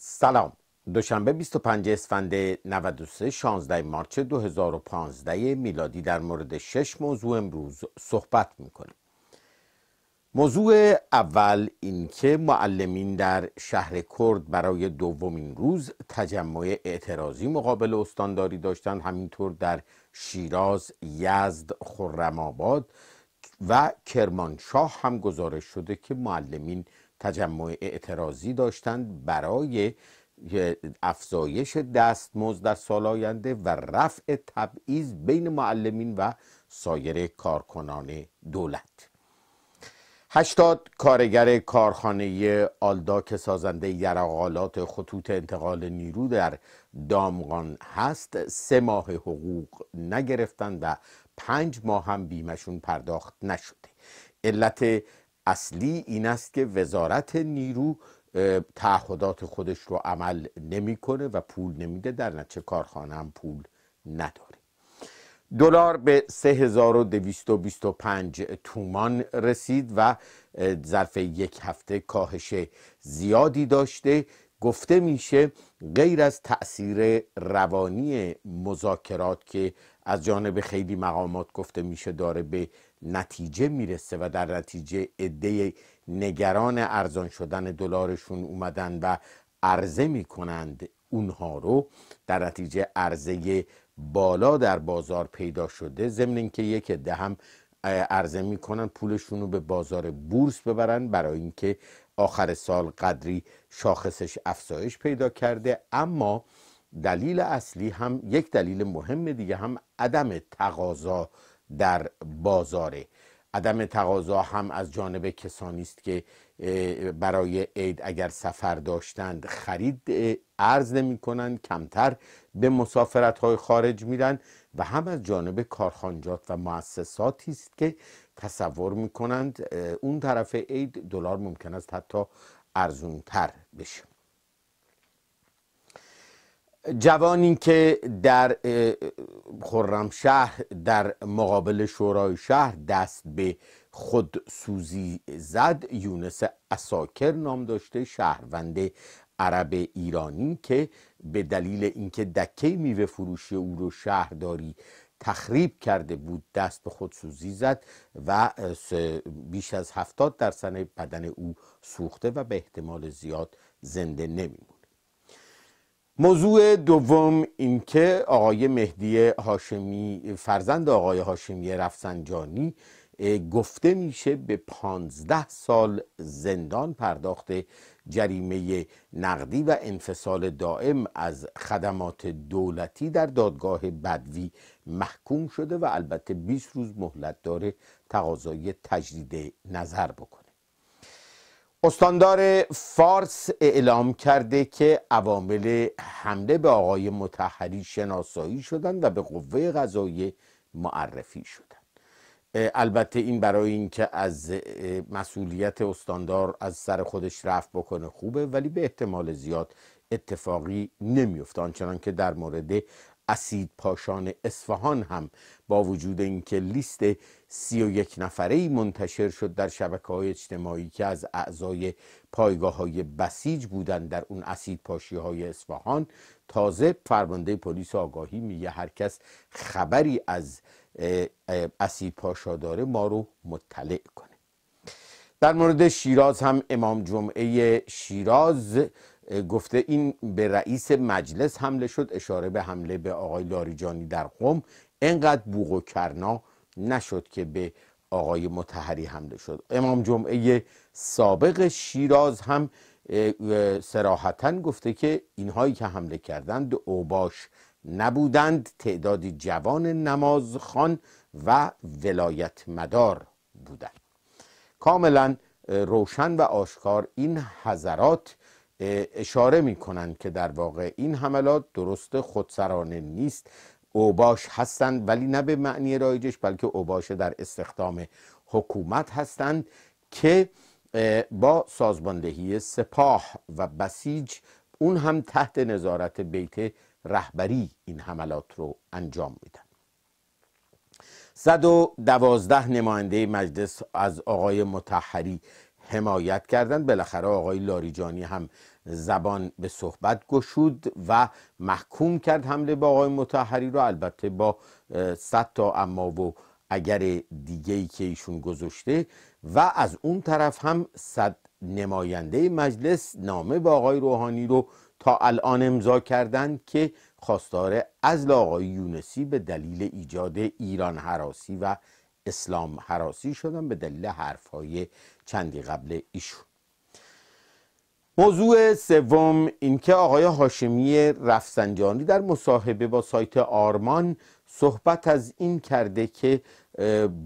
سلام دوشنبه 25 اسفند 93 16 مارچ 2015 میلادی در مورد شش موضوع امروز صحبت میکنیم موضوع اول اینکه معلمین در شهر کرد برای دومین روز تجمع اعتراضی مقابل استانداری داشتند همینطور در شیراز، یزد، خرم‌آباد و کرمانشاه هم گزارش شده که معلمین تجمع اعتراضی داشتند برای افزایش دستمزد در سال آینده و رفع تبعیض بین معلمین و سایر کارکنان دولت هشتاد کارگر کارخانه آلدا که سازنده یرقالات خطوط انتقال نیرو در دامغان هست سه ماه حقوق نگرفتند و پنج ماه هم بیمشون پرداخت نشده علت اصلی این است که وزارت نیرو تعهدات خودش رو عمل نمیکنه و پول نمیده در نتیجه کارخانه هم پول نداره دلار به 3225 تومان رسید و ظرف یک هفته کاهش زیادی داشته گفته میشه غیر از تاثیر روانی مذاکرات که از جانب خیلی مقامات گفته میشه داره به نتیجه میرسه و در نتیجه عده نگران ارزان شدن دلارشون اومدن و عرضه میکنند اونها رو در نتیجه عرضه بالا در بازار پیدا شده ضمن اینکه یک عده هم عرضه میکنن پولشون رو به بازار بورس ببرن برای اینکه آخر سال قدری شاخصش افزایش پیدا کرده اما دلیل اصلی هم یک دلیل مهم دیگه هم عدم تقاضا در بازاره عدم تقاضا هم از جانب کسانی است که برای عید اگر سفر داشتند خرید ارز نمی کنند کمتر به مسافرت های خارج میرن و هم از جانب کارخانجات و مؤسساتی است که تصور می کنند اون طرف عید دلار ممکن است حتی تر بشه جوانی که در خرمشهر در مقابل شورای شهر دست به خودسوزی زد یونس اساکر نام داشته شهروند عرب ایرانی که به دلیل اینکه دکه میوه فروشی او رو شهرداری تخریب کرده بود دست به خودسوزی زد و بیش از هفتاد درصد بدن او سوخته و به احتمال زیاد زنده نمیمونه موضوع دوم اینکه آقای مهدی هاشمی فرزند آقای هاشمی رفسنجانی گفته میشه به پانزده سال زندان پرداخت جریمه نقدی و انفصال دائم از خدمات دولتی در دادگاه بدوی محکوم شده و البته 20 روز مهلت داره تقاضای تجدید نظر بکنه استاندار فارس اعلام کرده که عوامل حمله به آقای متحری شناسایی شدند و به قوه قضایی معرفی شد البته این برای اینکه از مسئولیت استاندار از سر خودش رفت بکنه خوبه ولی به احتمال زیاد اتفاقی نمیفته آنچنان که در مورد اسید پاشان اصفهان هم با وجود اینکه لیست سی و یک نفره ای منتشر شد در شبکه های اجتماعی که از اعضای پایگاه های بسیج بودند در اون اسید پاشی های اصفهان تازه فرمانده پلیس آگاهی میگه هرکس خبری از اسی پاشا داره ما رو مطلع کنه در مورد شیراز هم امام جمعه شیراز گفته این به رئیس مجلس حمله شد اشاره به حمله به آقای لاریجانی در قم انقدر بوغ و کرنا نشد که به آقای متحری حمله شد امام جمعه سابق شیراز هم سراحتا گفته که اینهایی که حمله کردند اوباش نبودند تعدادی جوان نمازخوان و ولایت مدار بودند کاملا روشن و آشکار این حضرات اشاره می کنند که در واقع این حملات درست خودسرانه نیست اوباش هستند ولی نه به معنی رایجش بلکه اوباش در استخدام حکومت هستند که با سازماندهی سپاه و بسیج اون هم تحت نظارت بیت رهبری این حملات رو انجام میدن دوازده نماینده مجلس از آقای متحری حمایت کردند بالاخره آقای لاریجانی هم زبان به صحبت گشود و محکوم کرد حمله با آقای متحری رو البته با 100 تا اما و اگر دیگه ای که ایشون گذاشته و از اون طرف هم صد نماینده مجلس نامه با آقای روحانی رو تا الان امضا کردند که خواستار از آقای یونسی به دلیل ایجاد ایران حراسی و اسلام حراسی شدن به دلیل حرف های چندی قبل ایشون موضوع سوم اینکه آقای هاشمی رفسنجانی در مصاحبه با سایت آرمان صحبت از این کرده که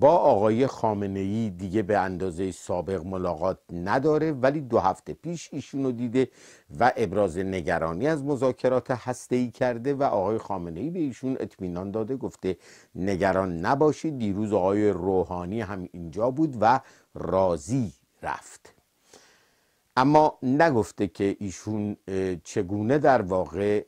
با آقای خامنه ای دیگه به اندازه سابق ملاقات نداره ولی دو هفته پیش ایشون رو دیده و ابراز نگرانی از مذاکرات هسته ای کرده و آقای خامنه ای به ایشون اطمینان داده گفته نگران نباشید دیروز آقای روحانی هم اینجا بود و راضی رفت اما نگفته که ایشون چگونه در واقع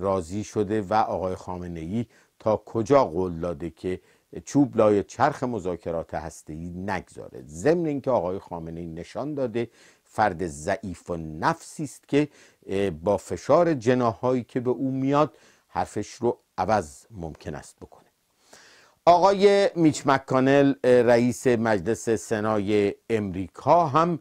راضی شده و آقای خامنه ای تا کجا قول داده که چوب لای چرخ مذاکرات ای نگذاره ضمن اینکه آقای خامنه ای نشان داده فرد ضعیف و نفسی است که با فشار جناهایی که به او میاد حرفش رو عوض ممکن است بکنه آقای میچ مکانل رئیس مجلس سنای امریکا هم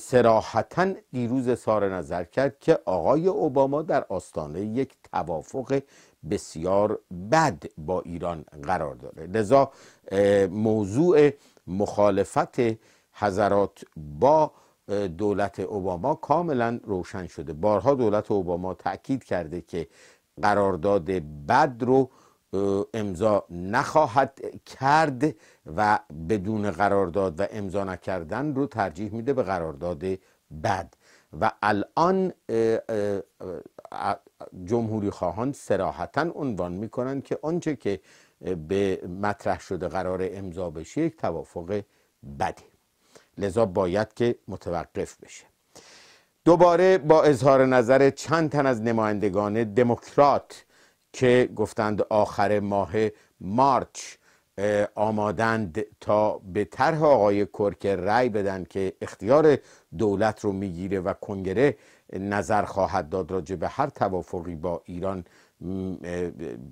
سراحتا دیروز سار نظر کرد که آقای اوباما در آستانه یک توافق بسیار بد با ایران قرار داره لذا موضوع مخالفت حضرات با دولت اوباما کاملا روشن شده بارها دولت اوباما تاکید کرده که قرارداد بد رو امضا نخواهد کرد و بدون قرارداد و امضا نکردن رو ترجیح میده به قرارداد بد و الان جمهوری خواهان سراحتا عنوان میکنن که آنچه که به مطرح شده قرار امضا بشه یک توافق بده لذا باید که متوقف بشه دوباره با اظهار نظر چند تن از نمایندگان دموکرات که گفتند آخر ماه مارچ آمادند تا به طرح آقای کرک رأی بدن که اختیار دولت رو میگیره و کنگره نظر خواهد داد راجع به هر توافقی با ایران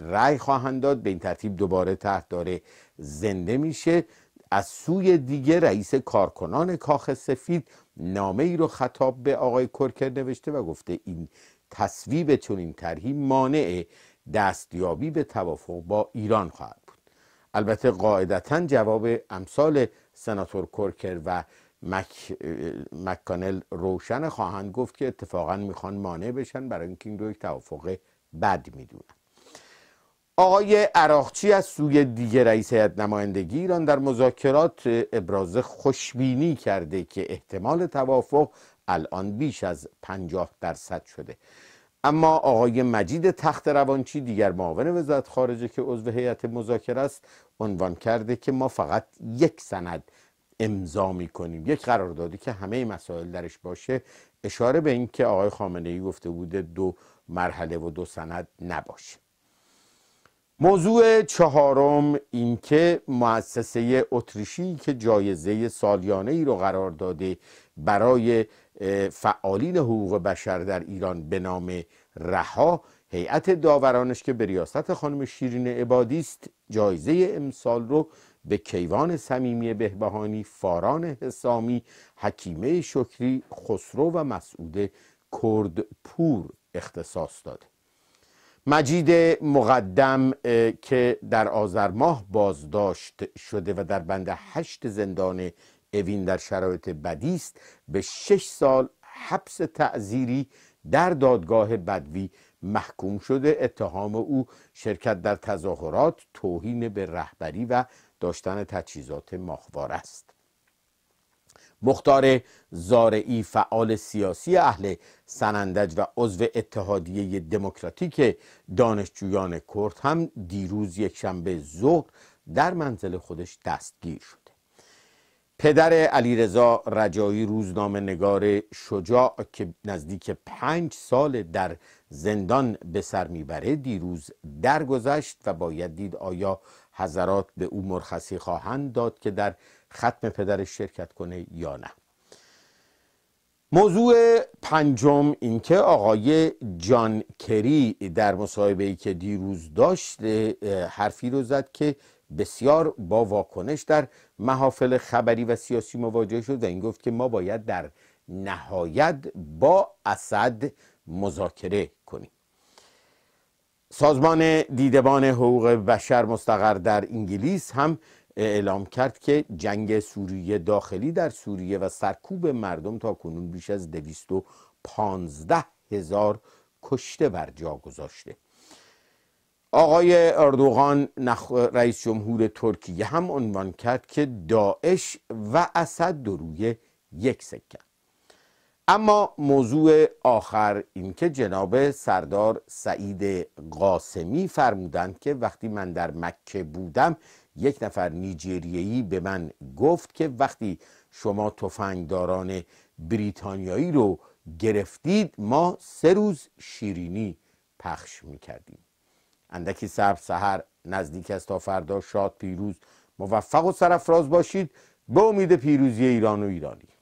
رأی خواهند داد به این ترتیب دوباره تحت داره زنده میشه از سوی دیگه رئیس کارکنان کاخ سفید نامه ای رو خطاب به آقای کرکر نوشته و گفته این تصویب چون این طرحی مانعه دستیابی به توافق با ایران خواهد بود البته قاعدتا جواب امثال سناتور کورکر و مک... مکانل روشن خواهند گفت که اتفاقا میخوان مانع بشن برای اینکه این رو یک توافق بد میدونن آقای عراقچی از سوی دیگه رئیس هیئت نمایندگی ایران در مذاکرات ابراز خوشبینی کرده که احتمال توافق الان بیش از 50 درصد شده اما آقای مجید تخت روانچی دیگر معاون وزارت خارجه که عضو هیئت مذاکره است عنوان کرده که ما فقط یک سند امضا کنیم یک قراردادی که همه مسائل درش باشه اشاره به اینکه آقای خامنه ای گفته بوده دو مرحله و دو سند نباشه موضوع چهارم اینکه مؤسسه اتریشی که جایزه سالیانه ای رو قرار داده برای فعالین حقوق بشر در ایران به نام رها هیئت داورانش که به ریاست خانم شیرین عبادی است جایزه امسال رو به کیوان صمیمی بهبهانی فاران حسامی حکیمه شکری خسرو و مسعود کردپور اختصاص داده مجید مقدم که در آذر ماه بازداشت شده و در بند هشت زندان اوین در شرایط بدی است به شش سال حبس تعذیری در دادگاه بدوی محکوم شده اتهام او شرکت در تظاهرات توهین به رهبری و داشتن تجهیزات ماهواره است مختار زارعی فعال سیاسی اهل سنندج و عضو اتحادیه دموکراتیک دانشجویان کرد هم دیروز یک شنبه ظهر در منزل خودش دستگیر شده. پدر علیرضا رجایی روزنامه نگار شجاع که نزدیک پنج سال در زندان به سر میبره دیروز درگذشت و باید دید آیا حضرات به او مرخصی خواهند داد که در ختم پدرش شرکت کنه یا نه موضوع پنجم اینکه آقای جان کری در مصاحبه ای که دیروز داشت حرفی رو زد که بسیار با واکنش در محافل خبری و سیاسی مواجه شد و این گفت که ما باید در نهایت با اسد مذاکره کنیم سازمان دیدبان حقوق بشر مستقر در انگلیس هم اعلام کرد که جنگ سوریه داخلی در سوریه و سرکوب مردم تا کنون بیش از پانزده هزار کشته بر جا گذاشته آقای اردوغان نخ... رئیس جمهور ترکیه هم عنوان کرد که داعش و اسد دروی یک سکه اما موضوع آخر اینکه جناب سردار سعید قاسمی فرمودند که وقتی من در مکه بودم یک نفر نیجریه‌ای به من گفت که وقتی شما تفنگداران بریتانیایی رو گرفتید ما سه روز شیرینی پخش میکردیم اندکی صبر سهر نزدیک است تا فردا شاد پیروز موفق و سرفراز باشید به امید پیروزی ایران و ایرانی